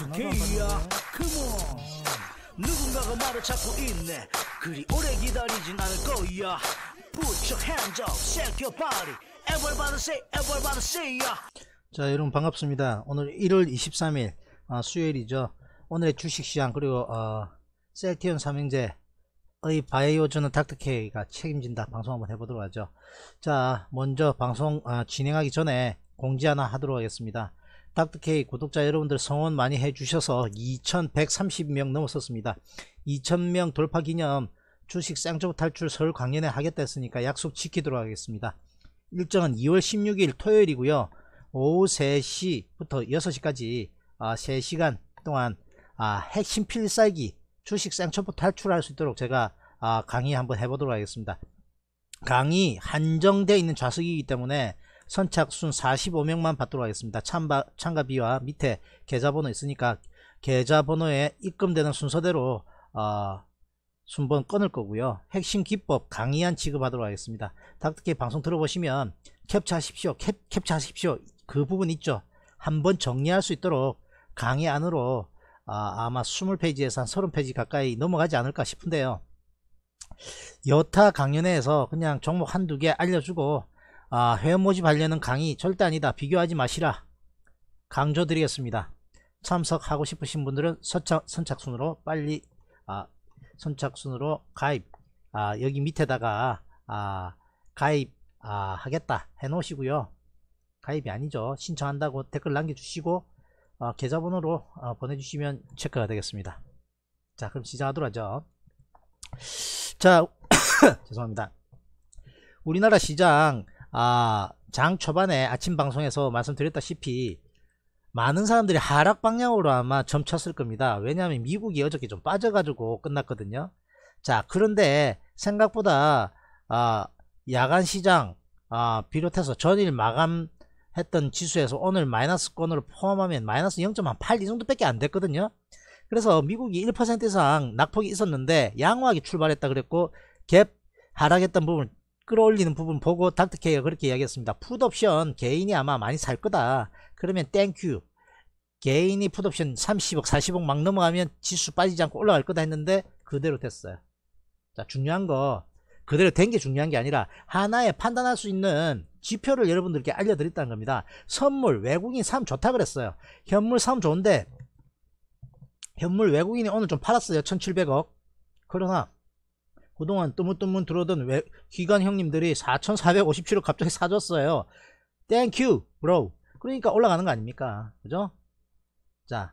야 컴온 누군가가 말을 찾고 있네 그리 오래 기다리진 않을 거야 Put your hands up, shake your body Everybody say, everybody say ya 자 여러분 반갑습니다 오늘 1월 23일 아, 수요일이죠 오늘의 주식시장 그리고 어, 셀티온 삼형제의 바이오전은 닥터케이가 책임진다 방송 한번 해보도록 하죠 자 먼저 방송 아, 진행하기 전에 공지 하나 하도록 하겠습니다 닥터케 구독자 여러분들 성원 많이 해주셔서 2130명 넘었었습니다. 2000명 돌파 기념 주식 쌍조 탈출 서울 강연회 하겠다 했으니까 약속 지키도록 하겠습니다. 일정은 2월 16일 토요일이고요. 오후 3시부터 6시까지 3시간 아, 동안 아, 핵심 필살기 주식 쌍초보 탈출할 수 있도록 제가 아, 강의 한번 해보도록 하겠습니다. 강의 한정되어 있는 좌석이기 때문에 선착순 45명만 받도록 하겠습니다. 참바, 참가비와 밑에 계좌번호 있으니까 계좌번호에 입금되는 순서대로 어, 순번 끊을 거고요. 핵심 기법 강의안 지급하도록 하겠습니다. 닥터케 방송 들어보시면 캡처하십시오. 캡, 캡처하십시오. 그 부분 있죠. 한번 정리할 수 있도록 강의안으로 아, 아마 20페이지에서 한 30페이지 가까이 넘어가지 않을까 싶은데요. 여타 강연회에서 그냥 종목 한두 개 알려주고 아, 회원 모집 관련은 강의 절대 아니다. 비교하지 마시라. 강조드리겠습니다. 참석하고 싶으신 분들은 선착, 선착순으로 빨리 아, 선착순으로 가입 아, 여기 밑에다가 아, 가입 아, 하겠다 해놓으시고요. 가입이 아니죠. 신청한다고 댓글 남겨주시고 어, 계좌번호로 어, 보내주시면 체크가 되겠습니다. 자 그럼 시작하도록 하죠. 자 죄송합니다. 우리나라 시장 아, 장 초반에 아침 방송에서 말씀드렸다시피 많은 사람들이 하락 방향으로 아마 점쳤을 겁니다. 왜냐하면 미국이 어저께 좀 빠져가지고 끝났거든요. 자, 그런데 생각보다 아, 야간 시장 아, 비롯해서 전일 마감했던 지수에서 오늘 마이너스권으로 포함하면 마이너스 0.8 이 정도밖에 안 됐거든요. 그래서 미국이 1% 이상 낙폭이 있었는데 양호하게 출발했다 그랬고 갭 하락했던 부분 끌어올리는 부분 보고 닥터케이가 그렇게 이야기했습니다. 풋옵션 개인이 아마 많이 살 거다. 그러면 땡큐. 개인이 풋옵션 30억, 40억 막 넘어가면 지수 빠지지 않고 올라갈 거다 했는데 그대로 됐어요. 자, 중요한 거 그대로 된 게 중요한 게 아니라 하나의 판단할 수 있는 지표를 여러분들께 알려드렸다는 겁니다. 선물 외국인 3 좋다 그랬어요. 현물 3 좋은데 현물 외국인이 오늘 좀 팔았어요. 1700억. 그러나 그동안 뜨문뜨문 들어오던 외, 기관 형님들이 4,457을 갑자기 사줬어요. 땡큐 브로 그러니까 올라가는 거 아닙니까? 그죠? 자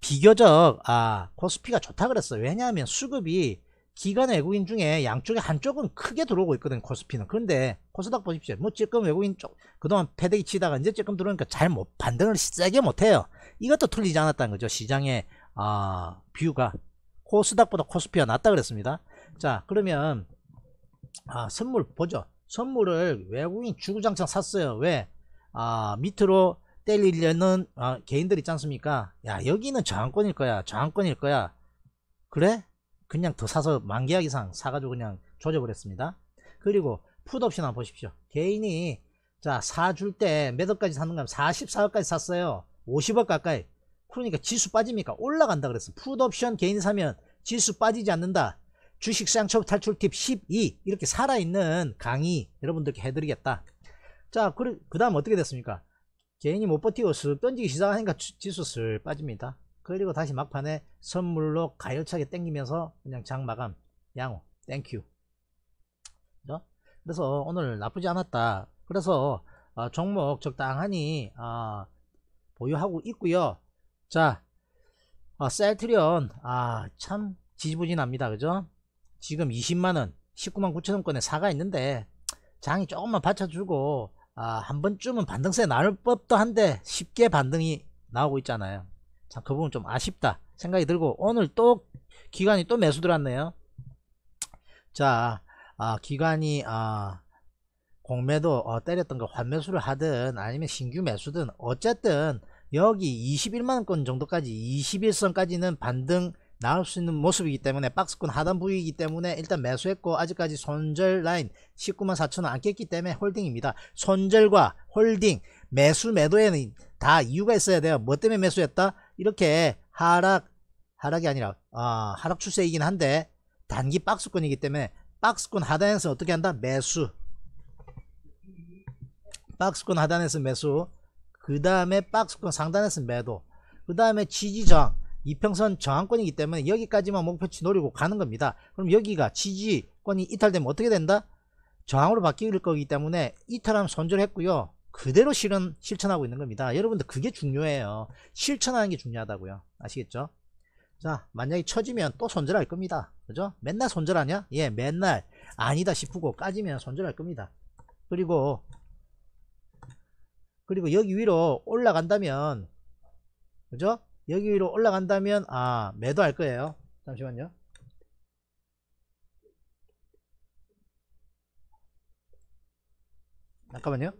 비교적 아 코스피가 좋다 그랬어 요 왜냐하면 수급이 기관 외국인 중에 양쪽에 한쪽은 크게 들어오고 있거든 코스피는 그런데 코스닥 보십시오 뭐 지금 외국인 쪽 그동안 패대기 치다가 이제 지금 들어오니까 잘 못 반등을 세게 못해요 이것도 틀리지 않았다는 거죠 시장의 아 뷰가 코스닥보다 코스피가 낫다 그랬습니다 자 그러면 아, 선물 보죠 선물을 외국인 주구장창 샀어요 왜 아, 밑으로 때리려는 아, 개인들 있지 않습니까 야 여기는 저항권일 거야 저항권일 거야 그래 그냥 더 사서 만개약 이상 사가지고 그냥 조져버렸습니다 그리고 푸드옵션 한번 보십시오 개인이 자 사줄 때몇 억까지 샀는가 하면 44억까지 샀어요 50억 가까이 그러니까 지수 빠집니까 올라간다 그랬어 푸드옵션 개인이 사면 지수 빠지지 않는다 주식시장첩 탈출 팁12 이렇게 살아있는 강의 여러분들께 해드리겠다 자그 다음 어떻게 됐습니까 개인이 못 버티고 슥 던지기 시작하니까 지수 슬 빠집니다 그리고 다시 막판에 선물로 가열차게 땡기면서 그냥 장 마감 양호 땡큐 그죠? 그래서 오늘 나쁘지 않았다 그래서 어, 종목 적당하니 어, 보유하고 있고요 자 어, 셀트리온 아참 지지부진합니다 그죠 지금 20만원 19만 9천원권에 사가 있는데 장이 조금만 받쳐주고 아, 한 번쯤은 반등세 나올 법도 한데 쉽게 반등이 나오고 있잖아요 참그 부분 좀 아쉽다 생각이 들고 오늘 또 기간이 또 매수 들어왔네요 자 아, 기간이 아, 공매도 어, 때렸던 거 환매수를 하든 아니면 신규 매수든 어쨌든 여기 21만원 권 정도까지 21선까지는 반등 나올 수 있는 모습이기 때문에 박스권 하단 부위이기 때문에 일단 매수했고 아직까지 손절 라인 19만 4천원 안 깼기 때문에 홀딩입니다. 손절과 홀딩 매수 매도에는 다 이유가 있어야 돼요. 뭐 때문에 매수했다? 이렇게 하락 하락이 아니라 어, 하락 추세이긴 한데 단기 박스권이기 때문에 박스권 하단에서 어떻게 한다? 매수 박스권 하단에서 매수 그 다음에 박스권 상단에서 매도 그 다음에 지지저항 이평선 저항권이기 때문에 여기까지만 목표치 노리고 가는 겁니다. 그럼 여기가 지지권이 이탈되면 어떻게 된다? 저항으로 바뀔 거기 때문에 이탈하면 손절했고요. 그대로 실은 실천하고 있는 겁니다. 여러분들 그게 중요해요. 실천하는 게 중요하다고요. 아시겠죠? 자 만약에 쳐지면 또 손절할 겁니다. 그죠? 맨날 손절하냐? 예 맨날 아니다 싶고 까지면 손절할 겁니다. 그리고 그리고 여기 위로 올라간다면 그죠? 여기 위로 올라간다면 아 매도할 거예요 잠시만요 잠깐만요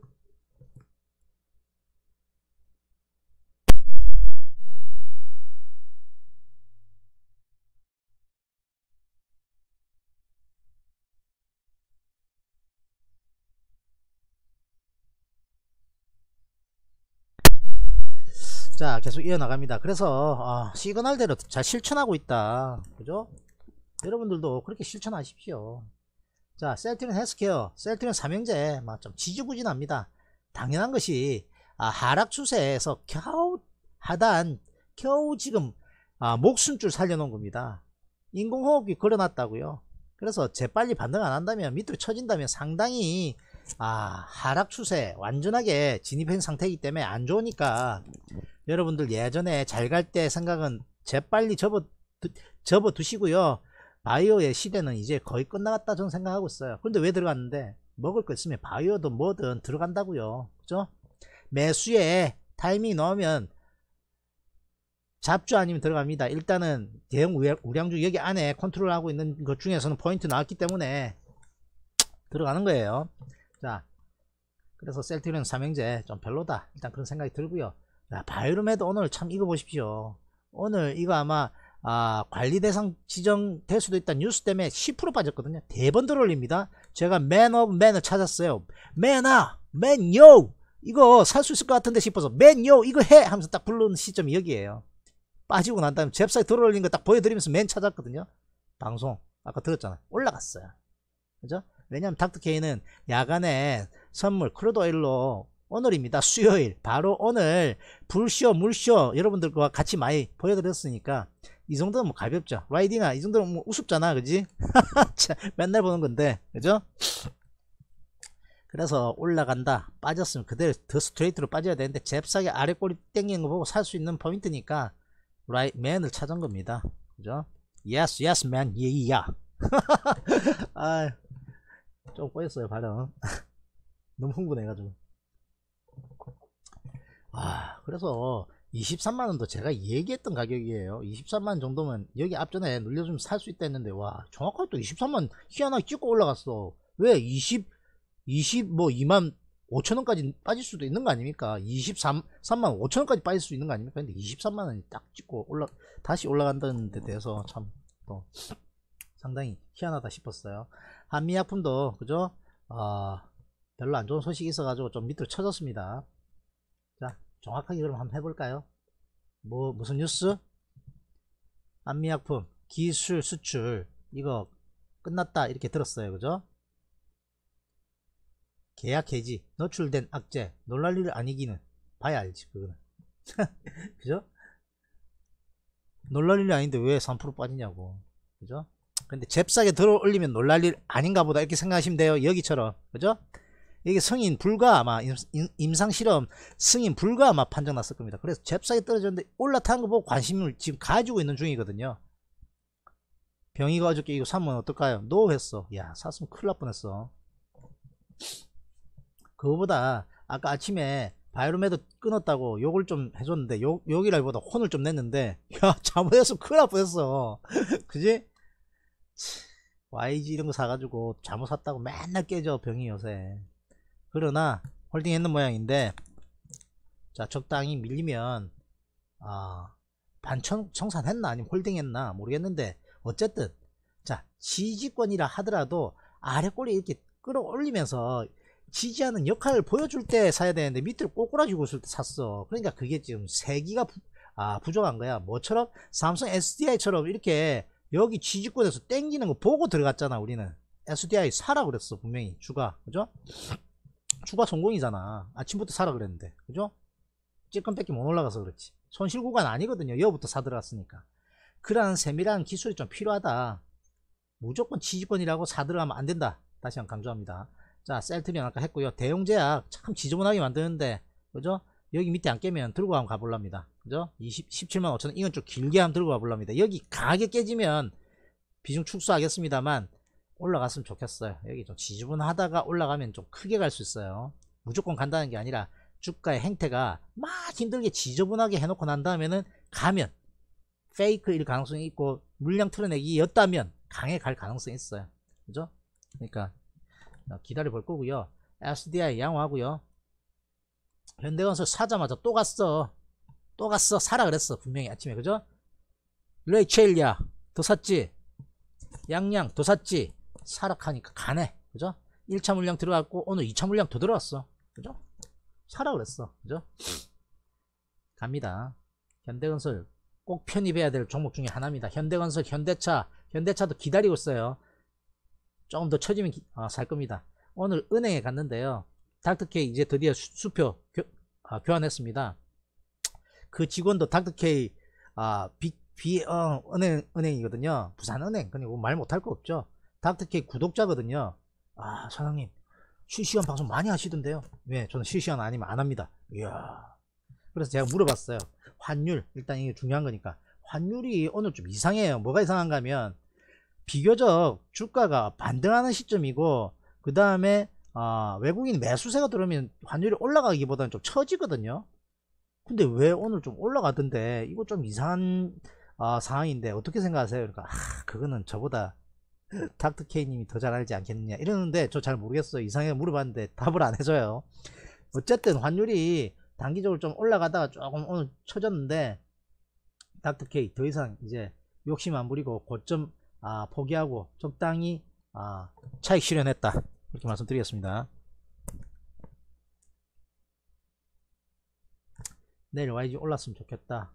자 계속 이어나갑니다 그래서 아, 시그널대로 잘 실천하고 있다 그죠 여러분들도 그렇게 실천하십시오 자셀트리 헬스케어 셀트리온 삼형제 막 좀 지지부진합니다 당연한 것이 아, 하락 추세에서 겨우 하단 겨우 지금 아, 목숨줄 살려놓은 겁니다 인공호흡기 걸어놨다고요 그래서 재빨리 반등 안 한다면 밑으로 쳐진다면 상당히 아 하락 추세 완전하게 진입한 상태이기 때문에 안 좋으니까 여러분들 예전에 잘 갈 때 생각은 재빨리 접어, 접어 두시고요. 바이오의 시대는 이제 거의 끝나갔다 저는 생각하고 있어요. 근데 왜 들어갔는데? 먹을 거 있으면 바이오도 뭐든 들어간다고요. 그죠? 매수에 타이밍 넣으면 잡주 아니면 들어갑니다. 일단은 대형 우량주 여기 안에 컨트롤하고 있는 것 중에서는 포인트 나왔기 때문에 들어가는 거예요. 자, 그래서 셀트리온 삼행제좀 별로다. 일단 그런 생각이 들고요. 바이오름에도 오늘 참 이거 보십시오. 오늘 이거 아마 아, 관리 대상 지정될 수도 있다 뉴스 때문에 10% 빠졌거든요. 대번 네 들어올립니다. 제가 맨 오브 맨을 찾았어요. 맨아, 맨요! 이거 살 수 있을 것 같은데 싶어서 맨요! 이거 해! 하면서 딱 부르는 시점이 여기에요. 빠지고 난 다음에 잽싸게 들어올린 거 딱 보여드리면서 맨 찾았거든요. 방송. 아까 들었잖아요. 올라갔어요. 그죠? 왜냐면 닥터케이는 야간에 선물 크루드 오일로 오늘입니다. 수요일. 바로 오늘 불쇼 물쇼 여러분들과 같이 많이 보여드렸으니까 이 정도는 뭐 가볍죠. 라이딩아 이 정도는 뭐 우습잖아. 그지? 맨날 보는 건데. 그죠? 그래서 올라간다 빠졌으면 그대로 더 스트레이트로 빠져야 되는데 잽싸게 아래 꼬리 땡기는 거 보고 살 수 있는 포인트니까 라이 맨을 찾은 겁니다. 그죠? 예 e s yes, m 예, 이 야. y e 좀 꼬였어요, 발음. 너무 흥분해가지고. 아 그래서 23만원도 제가 얘기했던 가격이에요 23만원 정도면 여기 앞전에 눌려주면 살 수 있다 했는데 와 정확하게 또 23만원 희한하게 찍고 올라갔어 왜 20, 20 뭐 2만 5천원까지 빠질 수도 있는 거 아닙니까 23만 3 5천원까지 빠질 수 있는 거 아닙니까 근데 23만원이 딱 찍고 올라 다시 올라간다는 데 대해서 참 또 상당히 희한하다 싶었어요 한미약품도 그죠 아 어, 별로 안 좋은 소식이 있어가지고 좀 밑으로 쳐졌습니다 자 정확하게 그럼 한번 해볼까요 뭐 무슨 뉴스 안미약품 기술 수출 이거 끝났다 이렇게 들었어요 그죠 계약 해지 노출된 악재 놀랄 일 아니기는 봐야 알지 그거는 그죠 놀랄 일 아닌데 왜 3% 빠지냐고 그죠 근데 잽싸게 들어 올리면 놀랄 일 아닌가 보다 이렇게 생각하시면 돼요 여기처럼 그죠 이게 승인 불가 아마 임상실험 승인 불가 아마 판정 났을 겁니다. 그래서 잽싸게 떨어졌는데 올라탄 거 보고 관심을 지금 가지고 있는 중이거든요. 병이가 어저께 이거 사면 어떨까요? 노 했어. 야 샀으면 큰일 날 뻔했어. 그거보다 아까 아침에 바이로메드 끊었다고 욕을 좀 해줬는데 욕, 욕이라기보다 혼을 좀 냈는데 야 잘못했으면 큰일 날 뻔했어. 그지? YG 이런 거 사가지고 잘못 샀다고 맨날 깨져 병이 요새. 그러나 홀딩했는 모양인데 자 적당히 밀리면 아 반청 청산했나 아니면 홀딩했나 모르겠는데 어쨌든 자 지지권이라 하더라도 아래 꼬리 이렇게 끌어올리면서 지지하는 역할을 보여줄 때 사야 되는데 밑으로 꼬꾸라지고 있을 때 샀어 그러니까 그게 지금 세기가 부, 아, 부족한 거야 뭐처럼 삼성 SDI처럼 이렇게 여기 지지권에서 땡기는 거 보고 들어갔잖아 우리는 SDI 사라 그랬어 분명히 주가 그죠 추가 성공이잖아 아침부터 사라 그랬는데 그죠? 찔끔뺏기면 올라가서 그렇지 손실 구간 아니거든요 여부터 사들어갔으니까 그러한 세밀한 기술이 좀 필요하다 무조건 지지권이라고 사들어가면 안된다 다시 한번 강조합니다 자셀트리언 아까 했고요 대용제약참 지저분하게 만드는데 그죠? 여기 밑에 안 깨면 들고 한번 가볼랍니다 그죠? 2 7만 5천원 이건 좀 길게 한번 들고 가볼랍니다 여기 강하게 깨지면 비중 축소하겠습니다만 올라갔으면 좋겠어요 여기 좀 지지분하다가 올라가면 좀 크게 갈 수 있어요 무조건 간다는 게 아니라 주가의 행태가 막 힘들게 지저분하게 해놓고 난 다음에는 가면 페이크일 가능성이 있고 물량 틀어내기였다면 강해 갈 가능성이 있어요 그죠? 그러니까 어, 기다려 볼 거고요 SDI 양호하고요 현대건설 사자마자 또 갔어 또 갔어 사라 그랬어 분명히 아침에 그죠? 레이첼리아 더 샀지 양양 더 샀지 사락하니까 가네 그죠 1차 물량 들어갔고 오늘 2차 물량 더 들어왔어 그죠 사라 그랬어 그죠 갑니다 현대건설 꼭 편입해야 될 종목 중에 하나입니다 현대건설 현대차 현대차도 기다리고 있어요 조금 더 처지면 기, 아, 살 겁니다 오늘 은행에 갔는데요 닥터케이 이제 드디어 수, 표 교, 아, 교환했습니다 그 직원도 닥터케이 아, 비, 비, 어, 은행, 은행이거든요 부산은행 그리고 그러니까 뭐 말 못할 거 없죠 닥터케 구독자거든요 아 사장님 실시간 방송 많이 하시던데요 왜 예, 저는 실시간 아니면 안 합니다 이야 그래서 제가 물어봤어요 환율 일단 이게 중요한 거니까 환율이 오늘 좀 이상해요 뭐가 이상한가 하면 비교적 주가가 반등하는 시점이고 그 다음에 아, 외국인 매수세가 들어오면 환율이 올라가기보다는 좀 처지거든요 근데 왜 오늘 좀 올라가던데 이거 좀 이상한 아, 상황인데 어떻게 생각하세요? 그러니까 아, 그거는 저보다 닥터 K님이 더 잘 알지 않겠느냐 이러는데 저 잘 모르겠어요 이상해 물어봤는데 답을 안 해줘요 어쨌든 환율이 단기적으로 좀 올라가다가 조금 오늘 쳐졌는데 닥터 K 더 이상 이제 욕심 안 부리고 고점 아, 포기하고 적당히 아, 차익 실현했다 이렇게 말씀드리겠습니다 내일 YG 올랐으면 좋겠다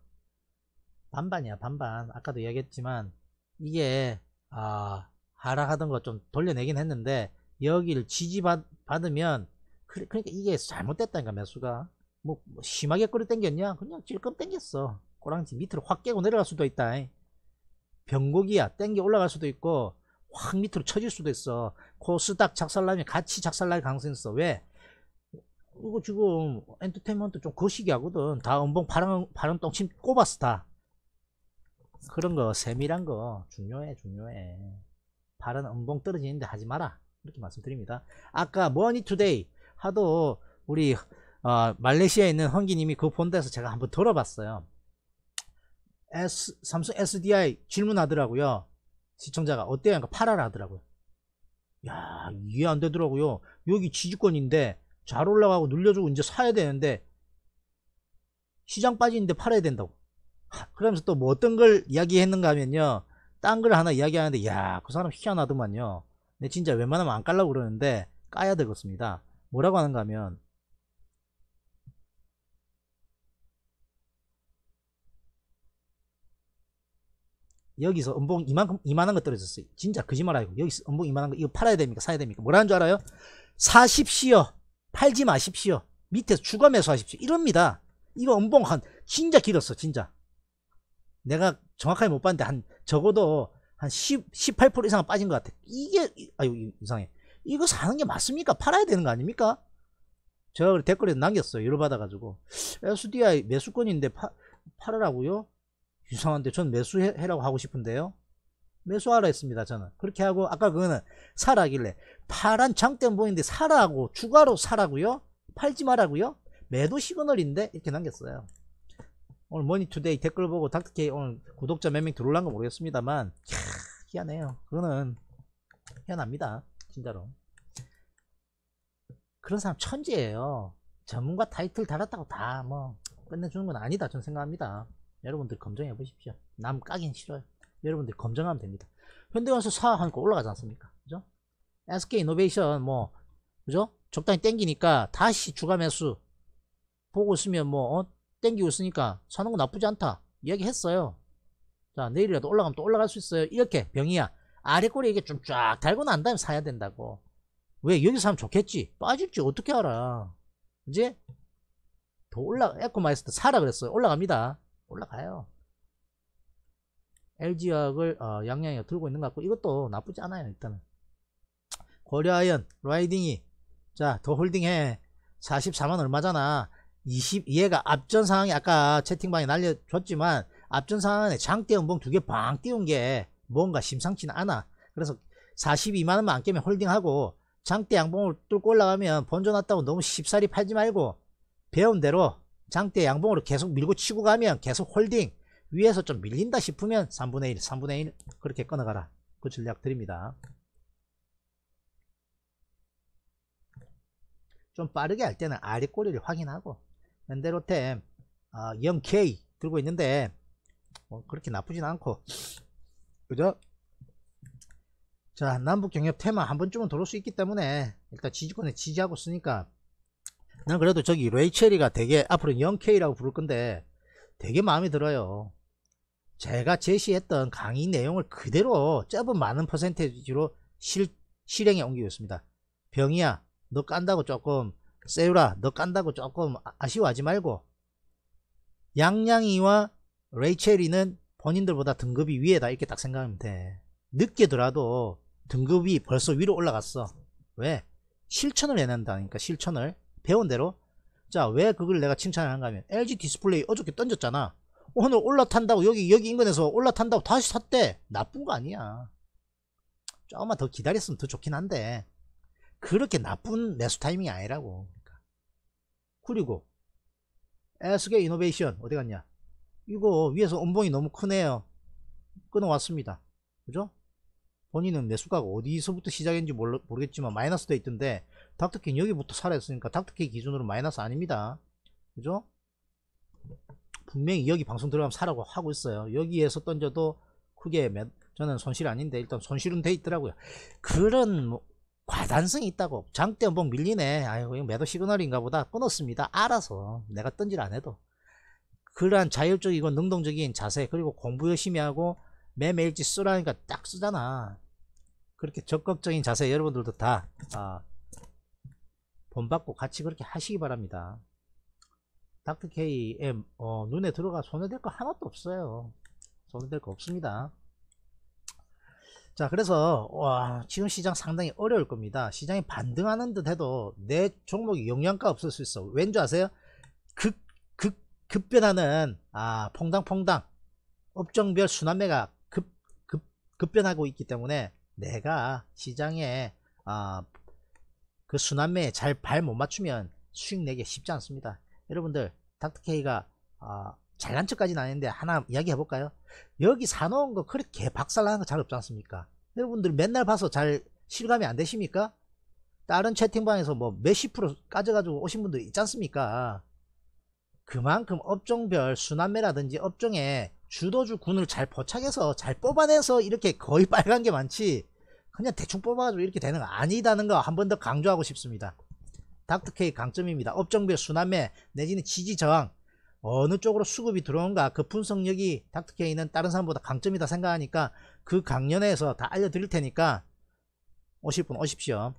반반이야 반반 아까도 이야기했지만 이게 아 하락하던 거 좀 돌려내긴 했는데 여기를 지지받으면 그, 그러니까 이게 잘못됐다니까 매수가 뭐, 뭐 심하게 끌어 당겼냐 그냥 질끔 당겼어 꼬랑지 밑으로 확 깨고 내려갈 수도 있다 병고기야 땡겨 올라갈 수도 있고 확 밑으로 쳐질 수도 있어 코스닥 작살나면 같이 작살날 가능성이 있어 왜? 이거 지금 엔터테인먼트 좀 거시기 하거든 다 은봉 파란, 파란 똥침 꼽았어 다 그런 거 세밀한 거 중요해 중요해 발은 엉겅 떨어지는데 하지 마라 이렇게 말씀드립니다 아까 머니 투데이 하도 우리 어, 말레이시아에 있는 헌기님이 그 본다 에서 제가 한번 들어봤어요 S, 삼성 SDI 질문하더라고요 시청자가 어때요? 그러니까 팔아라 하더라고요 야 이해 안 되더라고요 여기 지주권인데 잘 올라가고 눌려주고 이제 사야 되는데 시장 빠지는데 팔아야 된다고 그러면서 또 뭐 어떤 걸 이야기했는가 하면요 딴걸 하나 이야기하는데 야 그 사람 희한하더만요 근데 진짜 웬만하면 안 깔라고 그러는데 까야 되겠습니다 뭐라고 하는가 하면 여기서 음봉 이만큼 이만한 거 떨어졌어요 진짜 거짓말 아니고 여기서 음봉 이만한 거 이거 팔아야 됩니까 사야 됩니까 뭐라는 줄 알아요 사십시오 팔지 마십시오 밑에서 추가 매수하십시오 이럽니다 이거 음봉 한 진짜 길었어 진짜 내가 정확하게 못 봤는데 한 적어도 한 10, 18% 이상 빠진 것 같아. 이게, 아유, 이상해. 이거 사는 게 맞습니까? 팔아야 되는 거 아닙니까? 제가 댓글에 남겼어요. 열받아가지고. SDI 매수권인데 파, 팔으라고요? 이상한데 전 매수해라고 하고 싶은데요. 매수하라 했습니다. 저는. 그렇게 하고 아까 그거는 사라길래 파란 장대 보이는데 사라고 추가로 사라고요? 팔지 말라고요? 매도 시그널인데 이렇게 남겼어요. 오늘 머니투데이 댓글 보고 닥터케이 오늘 구독자 몇 명들어올란거 모르겠습니다만 캬, 희한해요 그거는 희한합니다 진짜로 그런 사람 천재예요 전문가 타이틀 달았다고 다 뭐 끝내주는 건 아니다 전 생각합니다 여러분들 검증해 보십시오 남 까긴 싫어요 여러분들 검증하면 됩니다 현대건설 사하니까 올라가지 않습니까 그죠 SK 이노베이션 뭐 그죠 적당히 땡기니까 다시 추가 매수 보고 있으면 뭐 어? 땡기고 있으니까 사는 거 나쁘지 않다 이야기했어요 자 내일이라도 올라가면 또 올라갈 수 있어요 이렇게 병이야 아래 꼬리 이게 좀 쫙 달고 난 다음에 사야 된다고 왜 여기서 하면 좋겠지 빠질지 어떻게 알아 이제 더 올라 에코마이스터 사라 그랬어요 올라갑니다 올라가요 LG학을 어, 양양이 들고 있는 것 같고 이것도 나쁘지 않아요 일단은 고려아연 라이딩이 자더 홀딩해 44만 얼마잖아 20 얘가 앞전 상황이 아까 채팅방에 날려줬지만 앞전 상황에 장대 연봉 두개방 띄운 게 뭔가 심상치는 않아 그래서 42만원만 안 깨면 홀딩하고 장대 양봉을 뚫고 올라가면 본전 났다고 너무 쉽사리 팔지 말고 배운 대로 장대 양봉으로 계속 밀고 치고 가면 계속 홀딩 위에서 좀 밀린다 싶으면 3분의 1 3분의 1 그렇게 끊어가라 그 전략 드립니다 좀 빠르게 할 때는 아래 꼬리를 확인하고 현대로템 아, 0K 들고 있는데 뭐 그렇게 나쁘진 않고 그죠? 자 남북경협 테마 한 번쯤은 돌을 수 있기 때문에 일단 지지권에 지지하고 쓰니까 난 그래도 저기 레이첼이가 되게 앞으로 0K라고 부를 건데 되게 마음에 들어요 제가 제시했던 강의 내용을 그대로 짧은 많은 퍼센테이지로 실, 실행에 옮기고 있습니다 병이야 너 깐다고 조금 세유라 너 깐다고 조금 아, 아쉬워하지 말고 양양이와 레이첼이는 본인들보다 등급이 위에다 이렇게 딱 생각하면 돼 늦게 더라도 등급이 벌써 위로 올라갔어 왜? 실천을 해낸다니까 실천을 배운 대로 자왜 그걸 내가 칭찬하는가 하면 LG 디스플레이 어저께 던졌잖아 오늘 올라탄다고 여기 여기 인근에서 올라탄다고 다시 샀대 나쁜 거 아니야 조금만 더 기다렸으면 더 좋긴 한데 그렇게 나쁜 매수 타이밍이 아니라고 그리고 에스게 이노베이션 어디 갔냐 이거 위에서 음봉이 너무 크네요 끊어왔습니다 그죠 본인은 매수가가 어디서부터 시작했는지 모르, 모르겠지만 마이너스 돼 있던데 닥터킹 여기부터 살아있으니까 닥터킹 기준으로 마이너스 아닙니다 그죠 분명히 여기 방송 들어가면 사라고 하고 있어요 여기에서 던져도 크게 저는 손실 아닌데 일단 손실은 돼 있더라고요 그런 뭐 과단성이 있다고 장대한번 뭐 밀리네 아유 이거 매도 시그널인가 보다 끊었습니다 알아서 내가 던질 안 해도 그러한 자율적이고 능동적인 자세 그리고 공부 열심히 하고 매매일지 쓰라니까 딱 쓰잖아 그렇게 적극적인 자세 여러분들도 다 아, 본받고 같이 그렇게 하시기 바랍니다 닥터K의 어, 눈에 들어가 손해될 거 하나도 없어요 손해될 거 없습니다 자 그래서 와 지금 시장 상당히 어려울 겁니다 시장이 반등하는 듯 해도 내 종목이 영향가 없을 수 있어 왠지 아세요 극, 극, 급변하는 아 퐁당퐁당 업종별 순환매가 급, 급, 급변하고 있기 때문에 내가 시장에 아, 그 순환매에 잘 발 못 맞추면 수익 내기 쉽지 않습니다 여러분들 닥터케이가 아, 잘난 척까지는 아닌데 하나 이야기 해볼까요? 여기 사놓은 거 그렇게 박살나는 거 잘 없지 않습니까? 여러분들 맨날 봐서 잘 실감이 안 되십니까? 다른 채팅방에서 뭐 몇십 프로 까져가지고 오신 분들 있지 않습니까? 그만큼 업종별 순환매라든지 업종에 주도주 군을 잘 포착해서 잘 뽑아내서 이렇게 거의 빨간 게 많지 그냥 대충 뽑아가지고 이렇게 되는 거 아니다는 거 한 번 더 강조하고 싶습니다. 닥터케이 강점입니다. 업종별 순환매 내지는 지지 저항 어느 쪽으로 수급이 들어온가 그 분석력이 닥터케이는 다른 사람보다 강점이다 생각하니까 그 강연에서 다 알려드릴 테니까 오실 분 오십시오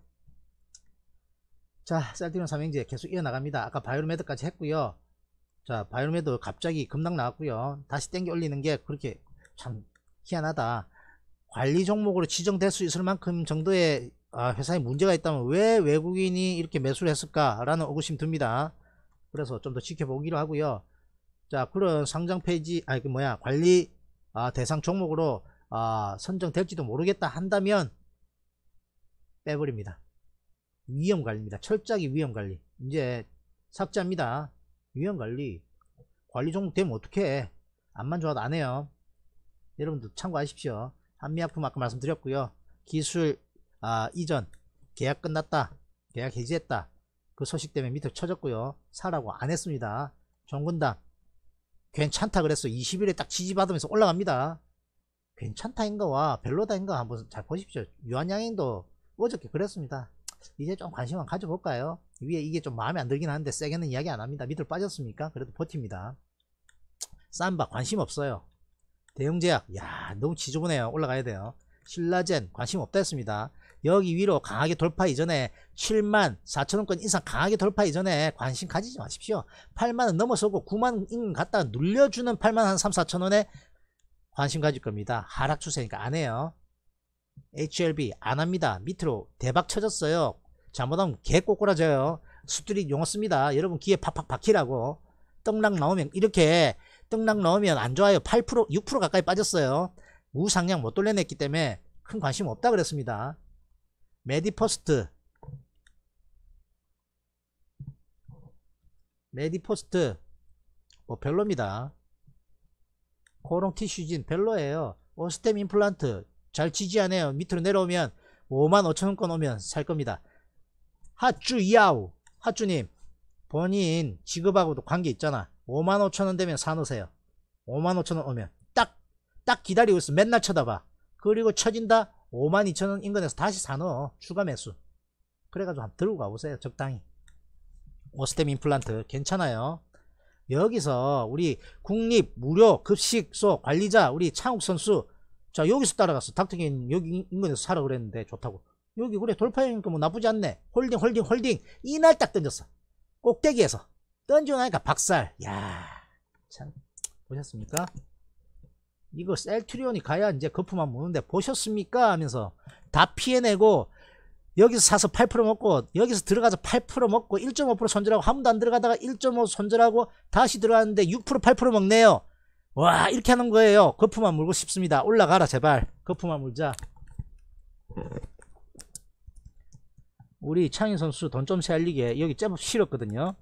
자 셀트리온 삼행제 계속 이어나갑니다 아까 바이오메드까지 했고요 자 바이오메드 갑자기 급락 나왔고요 다시 땡겨 올리는 게 그렇게 참 희한하다 관리 종목으로 지정될 수 있을 만큼 정도의 아, 회사에 문제가 있다면 왜 외국인이 이렇게 매수를 했을까 라는 의구심 듭니다 그래서 좀 더 지켜보기로 하고요. 자, 그런 상장 페이지, 아니, 그 뭐야, 관리 아, 대상 종목으로 아, 선정될지도 모르겠다 한다면 빼버립니다. 위험 관리입니다. 철저하게 위험 관리. 이제 삭제합니다. 위험 관리. 관리 종목 되면 어떻게 안만 좋아도 안 해요. 여러분도 참고하십시오. 한미약품 아까 말씀드렸고요. 기술 아, 이전 계약 끝났다. 계약 해지했다. 그 소식 때문에 밑으로 쳐졌고요. 사라고 안 했습니다. 종군당 괜찮다 그랬어. 20일에 딱 지지받으면서 올라갑니다. 괜찮다인가와 별로다인가 한번 잘 보십시오. 유한양행도 어저께 그랬습니다. 이제 좀 관심만 가져볼까요? 위에 이게 좀 마음에 안 들긴 하는데 세게는 이야기 안 합니다. 밑으로 빠졌습니까? 그래도 버팁니다. 쌈바 관심 없어요. 대형제약 야 너무 지저분해요. 올라가야 돼요. 신라젠 관심 없다 했습니다. 여기 위로 강하게 돌파 이전에 7만 4천원권 이상 강하게 돌파 이전에 관심 가지지 마십시오 8만원 넘어서고 9만원 갔다 눌려주는 8만 한 3, 4천원에 관심 가질 겁니다 하락 추세니까 안 해요 HLB 안 합니다 밑으로 대박 쳐졌어요 잘못하면 개 꼬꾸라져요 수두리 용어 씁니다 여러분 귀에 팍팍 박히라고 떡락 나오면 이렇게 떡락 나오면 안 좋아요 8% 6% 가까이 빠졌어요 우상향 못 돌려냈기 때문에 큰 관심 없다 그랬습니다 메디포스트 메디포스트 뭐 별로입니다 코롱 티슈진 별로예요 오스템 임플란트 잘 치지 않아요 밑으로 내려오면 5만5천0 0원권 오면 살 겁니다 핫쭈 이아우 핫쭈님 본인 지급하고도 관계 있잖아 5만5천원 되면 사놓으세요 5만5천원 오면 딱 딱 기다리고 있어 맨날 쳐다봐 그리고 쳐진다 52,000원 인근에서 다시 사놓어 추가 매수 그래가지고 한번 들고 가보세요 적당히 오스템 임플란트 괜찮아요 여기서 우리 국립 무료 급식소 관리자 우리 창욱 선수 자 여기서 따라갔어 닥터긴 여기 인근에서 사라 그랬는데 좋다고 여기 그래 돌파형이니까 뭐 나쁘지 않네 홀딩 홀딩 홀딩 이날 딱 던졌어 꼭대기에서 던지고 나니까 박살 야 참 보셨습니까 이거 셀트리온이 가야 이제 거품만 무는데 보셨습니까? 하면서 다 피해내고 여기서 사서 8% 먹고 여기서 들어가서 8% 먹고 1.5% 손절하고 한 번도 안 들어가다가 1.5 손절하고 다시 들어갔는데 6% 8% 먹네요. 와 이렇게 하는 거예요. 거품만 물고 싶습니다. 올라가라 제발. 거품만 물자. 우리 창인 선수 돈좀 살리게 여기 제법 싫었거든요.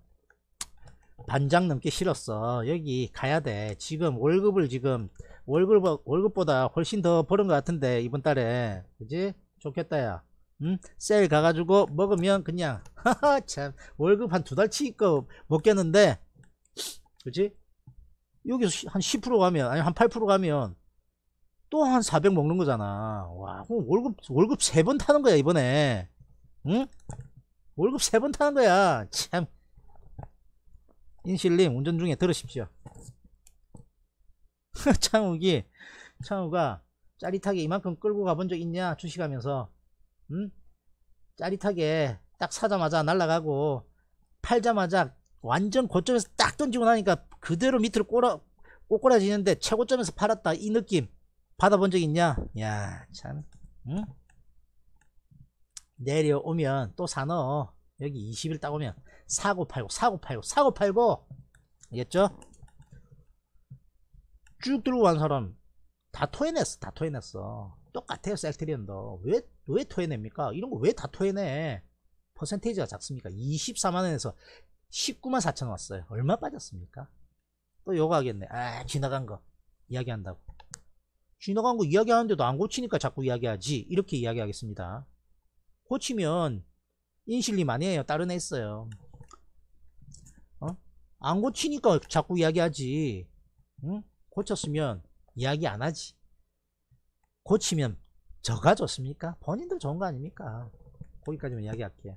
반장 넘게 실었어 여기 가야돼 지금 월급을 지금 월급, 월급보다 훨씬 더 버는 것 같은데 이번 달에 그지 좋겠다 야 응? 세일 가가지고 먹으면 그냥 하하 참 월급 한 두 달치 있고 먹겠는데 그지 여기서 한 10% 가면 아니 한 8% 가면 또 한 400 먹는 거잖아 와 그럼 월급 월급 세 번 타는 거야 이번에 응 월급 세 번 타는 거야 참 인실님 운전 중에 들으십시오 창욱이 창욱아 짜릿하게 이만큼 끌고 가본 적 있냐 주식하면서 음? 짜릿하게 딱 사자마자 날라가고 팔자마자 완전 고점에서 딱 던지고 나니까 그대로 밑으로 꼬라 꼬꼬라지는데 최고점에서 팔았다 이 느낌 받아본 적 있냐 야참 응? 내려오면 또 사너 여기 20일 딱 오면 4989 4989 4989 알겠죠? 쭉 들어간 사람 다 토해냈어 다 토해냈어 똑같아요 셀트리언도 왜, 왜 토해냅니까? 이런 거 왜 다 토해내 퍼센테이지가 작습니까? 24만원에서 19만 4천 왔어요 얼마 빠졌습니까? 또 요거 하겠네아 지나간 거 이야기한다고 지나간 거 이야기하는데도 안 고치니까 자꾸 이야기하지 이렇게 이야기하겠습니다 고치면 인실님 아니에요 다른 애 있어요 안 고치니까 자꾸 이야기하지. 응? 고쳤으면 이야기 안 하지. 고치면 저가 좋습니까? 본인들 좋은 거 아닙니까? 거기까지만 이야기할게.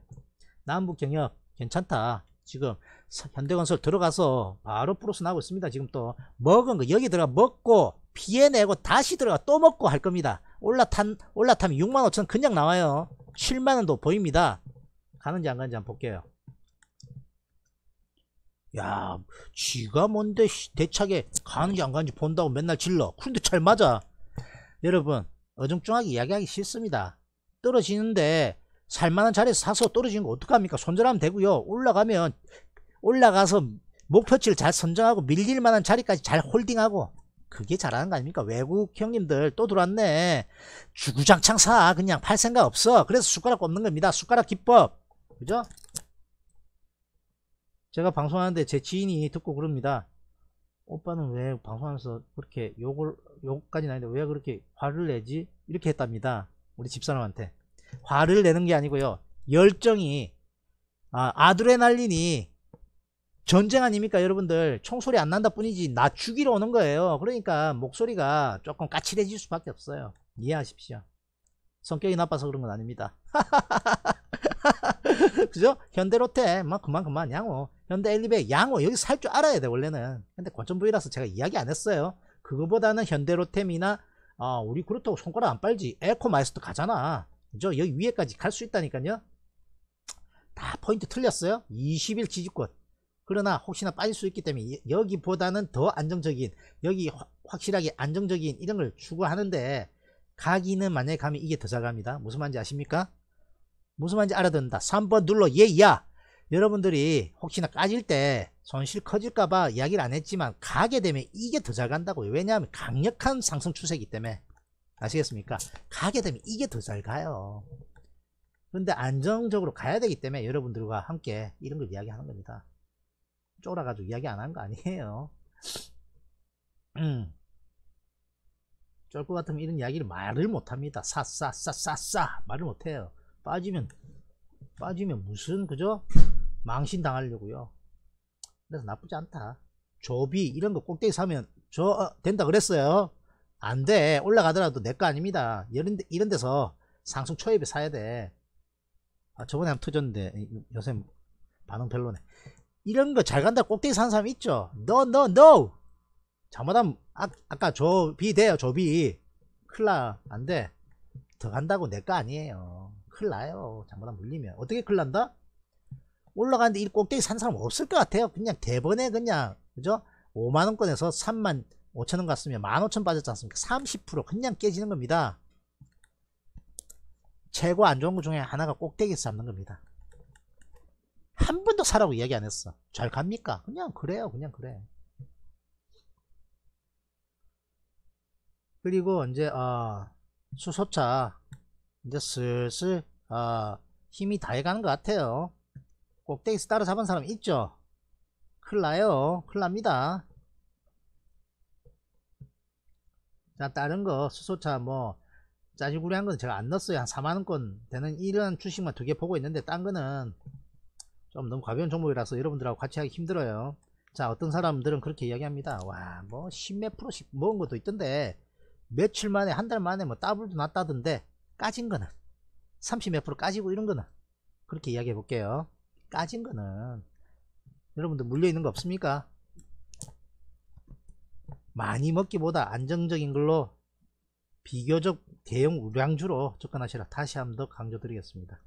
남북 경협 괜찮다. 지금 현대건설 들어가서 바로 플러스 나고 있습니다. 지금 또 먹은 거 여기 들어가 먹고 피해내고 다시 들어가 또 먹고 할 겁니다. 올라탄 올라타면 6만 5천 그냥 나와요. 7만 원도 보입니다. 가는지 안 가는지 한번 볼게요. 야, 쥐가 뭔데 대차게 가는지 안 가는지 본다고 맨날 질러. 그런데 잘 맞아. 여러분, 어정쩡하게 이야기하기 싫습니다. 떨어지는데 살만한 자리에서 사서 떨어지는 거 어떡합니까? 손절하면 되고요. 올라가면 올라가서 목표치를 잘 선정하고 밀릴 만한 자리까지 잘 홀딩하고 그게 잘하는 거 아닙니까? 외국 형님들 또 들어왔네. 주구장창 사. 그냥 팔 생각 없어. 그래서 숟가락 꼽는 겁니다. 숟가락 기법. 그죠? 제가 방송하는데 제 지인이 듣고 그럽니다. 오빠는 왜 방송하면서 그렇게 욕을, 욕까지는 아닌데 왜 그렇게 화를 내지? 이렇게 했답니다. 우리 집사람한테. 화를 내는 게 아니고요. 열정이, 아, 아드레날린이 전쟁 아닙니까 여러분들 총소리 안 난다 뿐이지 나 죽이러 오는 거예요 그러니까 목소리가 조금 까칠해질 수밖에 없어요 이해하십시오 성격이 나빠서 그런 건 아닙니다 하하하하. 그죠? 현대롯데 막 뭐, 그만 그만 양호 현대 엘리베 양호 여기 살 줄 알아야 돼 원래는 근데 권점부위라서 제가 이야기 안 했어요 그거보다는 현대로템이나 어, 우리 그렇다고 손가락 안 빨지 에코마이스도 가잖아 그죠? 여기 위에까지 갈 수 있다니까요 다 포인트 틀렸어요 20일 지지권 그러나 혹시나 빠질 수 있기 때문에 여기보다는 더 안정적인 여기 화, 확실하게 안정적인 이런 걸 추구하는데 가기는 만약에 가면 이게 더 잘 갑니다 무슨 말인지 아십니까? 무슨 말인지 알아듣는다 3번 눌러 예야 여러분들이 혹시나 까질 때 손실 커질까봐 이야기를 안 했지만 가게 되면 이게 더 잘 간다고요 왜냐하면 강력한 상승 추세이기 때문에 아시겠습니까 가게 되면 이게 더 잘 가요 근데 안정적으로 가야 되기 때문에 여러분들과 함께 이런 걸 이야기하는 겁니다 쫄아가지고 이야기 안 한 거 아니에요 음. 쫄것 같으면 이런 이야기를 말을 못합니다 사사사사사 말을 못해요 빠지면 빠지면 무슨 그죠? 망신 당하려고요. 그래서 나쁘지 않다. 조비 이런 거 꼭대기 사면 저 어, 된다 그랬어요. 안 돼. 올라가더라도 내 거 아닙니다. 이런 데, 이런 데서 상승 초입에 사야 돼. 아, 저번에 한 번 터졌는데 요새 반응 별로네. 이런 거 잘 간다 꼭대기 산 사람 있죠. No no no. 잘못하면 아, 아까 조비 돼요 조비. 클라 안 돼. 더 간다고 내 거 아니에요. 큰일 나요 잠못하 물리면 어떻게 큰일 난다? 올라가는데 이 꼭대기 산 사람 없을 것 같아요 그냥 대번에 그냥 그죠? 5만원권에서 3만 5천원 갔으면 1만5천0 빠졌지 않습니까? 30% 그냥 깨지는 겁니다 최고 안 좋은 것 중에 하나가 꼭대기에서 잡는 겁니다 한 번도 사라고 이야기 안 했어 잘 갑니까? 그냥 그래요 그냥 그래 그리고 이제 어, 수소차 이제 슬슬 어, 힘이 다해가는 것 같아요 꼭대기에서 따라잡은 사람 있죠 큰일 나요 큰일 납니다 자 다른 거 수소차 뭐 짜지구리 한 건 제가 안 넣었어요 한 4만원권 되는 이런 주식만 두 개 보고 있는데 딴 거는 좀 너무 가벼운 종목이라서 여러분들하고 같이 하기 힘들어요 자 어떤 사람들은 그렇게 이야기합니다 와 뭐1 0몇 프로씩 모은 것도 있던데 며칠 만에 한 달 만에 뭐 더블도 났다던데 까진 거는 30몇 프로 까지고 이런 거는 그렇게 이야기해 볼게요 까진 거는 여러분들 물려 있는 거 없습니까 많이 먹기보다 안정적인 걸로 비교적 대형 우량주로 접근하시라 다시 한번 더 강조드리겠습니다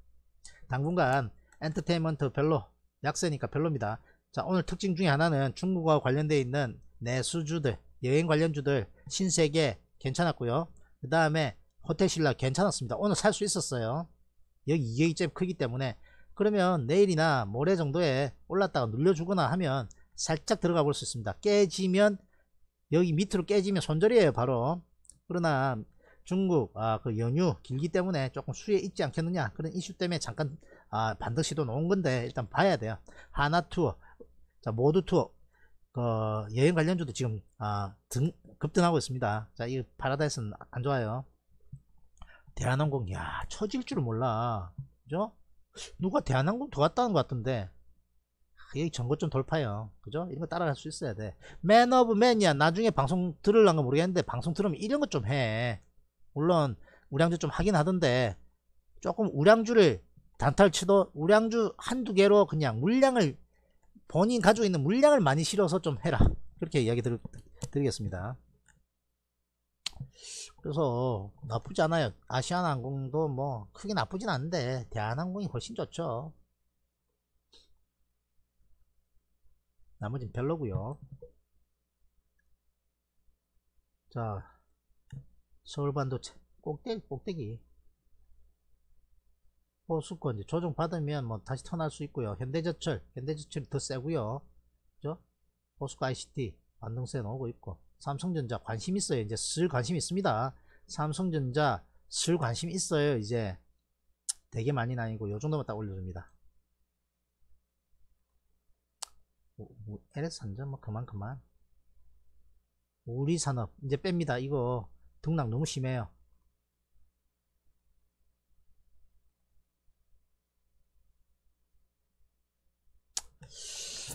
당분간 엔터테인먼트 별로 약세니까 별로입니다 자 오늘 특징 중에 하나는 중국과 관련되어 있는 내수주들 여행 관련주들 신세계 괜찮았고요 그 다음에 호텔신라 괜찮았습니다. 오늘 살 수 있었어요. 여기 2격이좀 크기 때문에 그러면 내일이나 모레 정도에 올랐다가 눌려주거나 하면 살짝 들어가 볼 수 있습니다. 깨지면 여기 밑으로 깨지면 손절이에요 바로 그러나 중국 아, 그 연휴 길기 때문에 조금 수에 있지 않겠느냐 그런 이슈 때문에 잠깐 아, 반드시도 놓은 건데 일단 봐야 돼요 하나 투어 자 모두 투어 어, 여행 관련주도 지금 아, 등 급등하고 있습니다 자이 파라다이스는 안 좋아요 대한항공 야 처질 줄 몰라 그죠 누가 대한항공 도 왔다는 것 같은데 아, 여기 전거좀 돌파요 그죠 이런 거 따라갈 수 있어야 돼맨 오브 맨이야 나중에 방송 들을란가 모르겠는데 방송 들으면 이런 것 좀해 물론 우량주 좀 하긴 하던데 조금 우량주를 단탈치도 우량주 한두 개로 그냥 물량을 본인 가지고 있는 물량을 많이 실어서 좀 해라 그렇게 이야기 드리겠습니다 그래서 나쁘지 않아요 아시아나항공도 뭐 크게 나쁘진 않은데 대한항공이 훨씬 좋죠 나머진 별로고요 자 서울반도체 꼭대기 꼭대기 호수권 이제 조정 받으면 뭐 다시 턴할 수 있고요 현대제철 현대제철이 더 세고요 그죠 호수권 ICT 반등세 나오고 있고 삼성전자 관심 있어요. 이제 슬 관심 있습니다. 삼성전자 슬 관심 있어요. 이제 되게 많이 나니고요 정도만 딱 올려줍니다. 뭐, 뭐 LS 산전 뭐 그만 그만. 우리 산업 이제 뺍니다. 이거 등락 너무 심해요.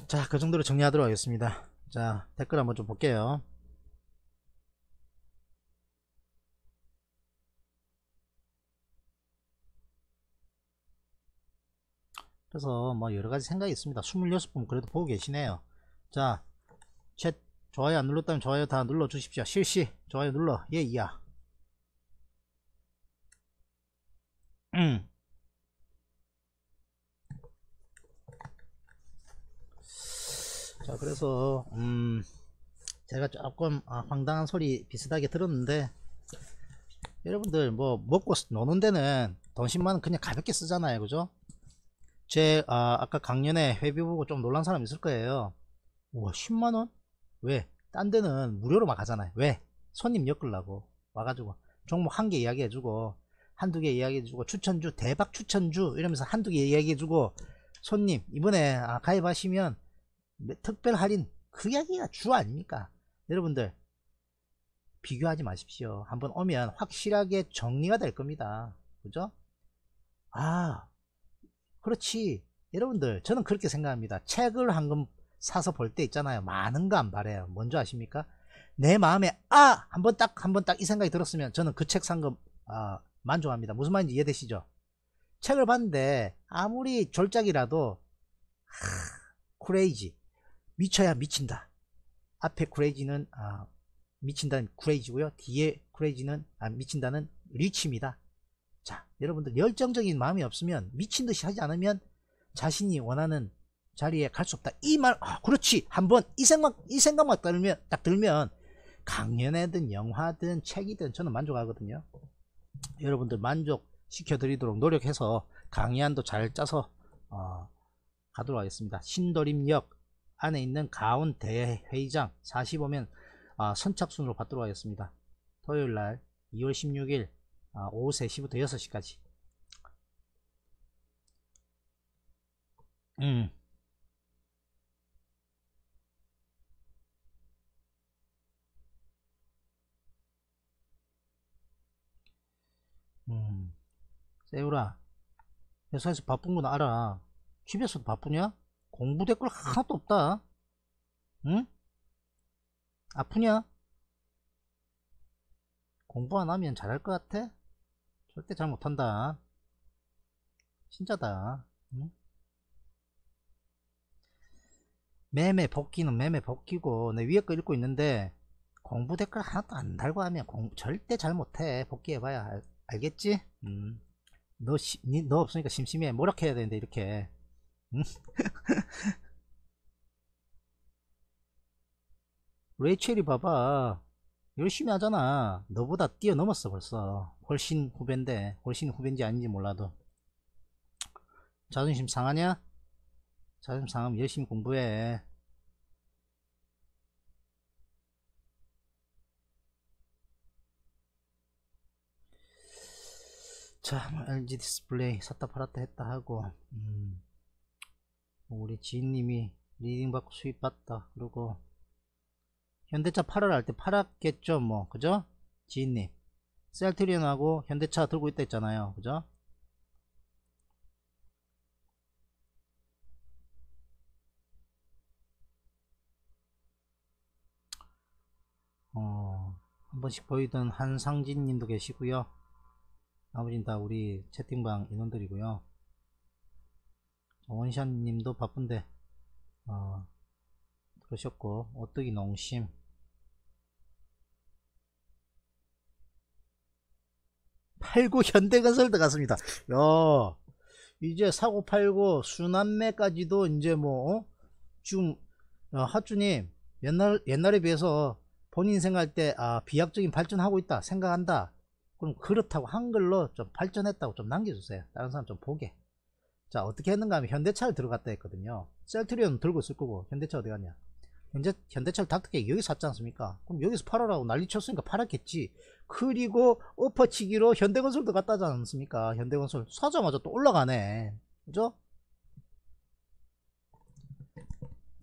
자, 그 정도로 정리하도록 하겠습니다. 자, 댓글 한번 좀 볼게요. 그래서 뭐 여러가지 생각이 있습니다 26분 그래도 보고 계시네요 자챗 좋아요 안 눌렀다면 좋아요 다 눌러 주십시오 실시 좋아요 눌러 예 이야 음. 자 그래서 음 제가 조금 아, 황당한 소리 비슷하게 들었는데 여러분들 뭐 먹고 노는 데는 돈 10만원 그냥 가볍게 쓰잖아요 그죠 제 아, 아까 강연에 회비 보고 좀 놀란 사람 있을 거예요 우와 10만원? 왜? 딴 데는 무료로 막가잖아요 왜? 손님 엮으려고 와가지고 종목 한 개 이야기해주고 한두 개 이야기해주고 추천주 대박 추천주 이러면서 한두 개 이야기해주고 손님 이번에 아, 가입하시면 특별 할인 그 이야기가 주 아닙니까 여러분들 비교하지 마십시오 한번 오면 확실하게 정리가 될 겁니다 그죠? 아 그렇지. 여러분들, 저는 그렇게 생각합니다. 책을 한 권 사서 볼 때 있잖아요. 많은 거 안 바래요. 뭔지 아십니까? 내 마음에, 아! 한 번 딱, 한 번 딱 이 생각이 들었으면 저는 그 책 산 거, 아, 만족합니다. 무슨 말인지 이해되시죠? 책을 봤는데, 아무리 졸작이라도, 하, 크레이지. 미쳐야 미친다. 앞에 크레이지는, 아, 미친다는 크레이지고요. 뒤에 크레이지는, 아, 미친다는 리치입니다. 자 여러분들 열정적인 마음이 없으면 미친듯이 하지 않으면 자신이 원하는 자리에 갈 수 없다 이말 아, 그렇지 한번 이 생각 이 생각만 들면 딱 들면 강연회든 영화든 책이든 저는 만족하거든요 여러분들 만족시켜 드리도록 노력해서 강의안도 잘 짜서 어, 가도록 하겠습니다 신도림역 안에 있는 가운 대회의장 45면 어, 아, 선착순으로 받도록 하겠습니다 토요일날 2월 16일 아, 오후 3시부터 6시까지 음. 음. 세우라 회사에서 바쁜 건 알아 집에서도 바쁘냐? 공부 댓글 하나도 없다 응? 아프냐? 공부 안 하면 잘할 것 같아? 절대 잘 못한다 신자다 응? 매매 벗기는 매매 벗기고내 위에 거 읽고 있는데 공부 댓글 하나도 안 달고 하면 공, 절대 잘 못해 복귀해봐야 알, 알겠지? 음. 너, 시, 너 없으니까 심심해 뭐라 해야 되는데 이렇게 응? 레이첼이 봐봐 열심히 하잖아 너보다 뛰어넘었어 벌써 훨씬 후배인데 훨씬 후배인지 아닌지 몰라도 자존심 상하냐? 자존심 상하면 열심히 공부해 자 LG 디스플레이 샀다 팔았다 했다 하고 음, 우리 지인님이 리딩 받고 수입 받다 그리고 현대차 팔을 할때 팔았겠죠 뭐 그죠 지인님 셀트리온하고 현대차 들고 있다 했잖아요 그죠 어, 한 번씩 보이던 한상진 님도 계시고요 나머진 다 우리 채팅방 인원들이고요 원샷 님도 바쁜데 어, 그러셨고 어떻게 농심 팔고 현대건설 들어갔습니다. 야 이제 사고 팔고 수남매까지도 이제 뭐 어? 지금 어, 하주님 옛날 옛날에 비해서 본인 생각할 때 아, 비약적인 발전하고 있다 생각한다. 그럼 그렇다고 한글로 좀 발전했다고 좀 남겨주세요. 다른 사람 좀 보게. 자 어떻게 했는가 하면 현대차를 들어갔다 했거든요. 셀트리온 들고 있을 거고 현대차 어디 갔냐? 현재 현대철 닥터게 여기서 샀지 않습니까? 그럼 여기서 팔아라고 난리 쳤으니까 팔았겠지. 그리고 엎어치기로 현대건설도 갔다 하지 않습니까? 현대건설 사자마자 또 올라가네. 그죠?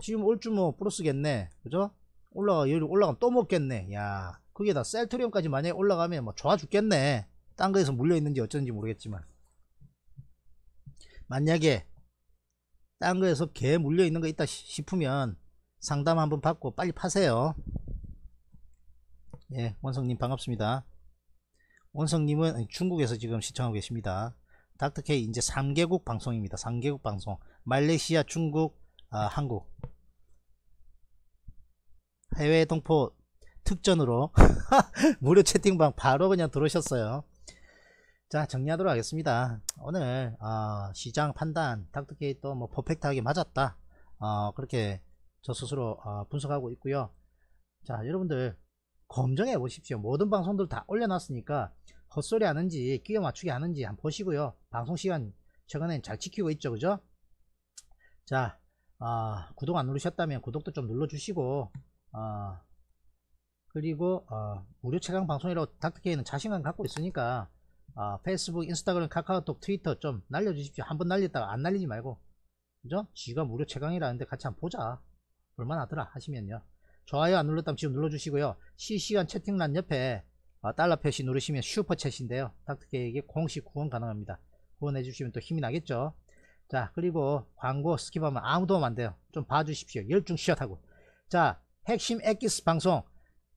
지금 올 주뭐 플러스겠네. 그죠? 올라가 여기 올라가면 또 먹겠네. 야, 그게 다 셀트리온까지 만약에 올라가면 뭐 좋아 죽겠네. 딴 거에서 물려 있는지 어쩐지 모르겠지만 만약에 딴 거에서 개 물려 있는 거 있다 싶으면 상담 한번 받고 빨리 파세요 예 원성님 반갑습니다 원성님은 중국에서 지금 시청하고 계십니다 닥터케이 이제 3개국 방송입니다 3개국 방송 말레이시아 중국 아, 한국 해외 동포 특전으로 무료 채팅방 바로 그냥 들어오셨어요 자 정리하도록 하겠습니다 오늘 어, 시장 판단 닥터케이 또 뭐 퍼펙트하게 맞았다 어, 그렇게 저 스스로 어, 분석하고 있고요 자 여러분들 검증해 보십시오 모든 방송들 다 올려놨으니까 헛소리 하는지 끼어 맞추기 하는지 한번 보시고요 방송 시간 최근엔 잘 지키고 있죠 그죠 자 어, 구독 안 누르셨다면 구독도 좀 눌러주시고 어, 그리고 어, 무료 최강 방송이라고 닥터케이는 자신감 갖고 있으니까 어, 페이스북, 인스타그램, 카카오톡, 트위터 좀 날려주십시오 한번 날렸다가 안 날리지 말고 그죠? 지가 무료 최강이라는데 같이 한번 보자 볼만하더라 하시면요 좋아요 안 눌렀다면 지금 눌러주시고요 실시간 채팅란 옆에 어, 달러 표시 누르시면 슈퍼챗인데요 닥터케이크에 공식 구원 가능합니다 구원해 주시면 또 힘이 나겠죠 자 그리고 광고 스킵하면 아무도 안 돼요 좀 봐주십시오 열중 시작하고 자 핵심 엑기스 방송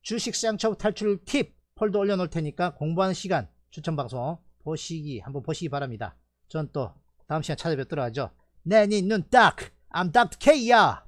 주식 시장처 탈출 팁 폴더 올려놓을 테니까 공부하는 시간 추천 방송 보시기 한번 보시기 바랍니다 전 또 다음 시간 찾아뵙도록 하죠 내니 눈딱 I'm Dr. K야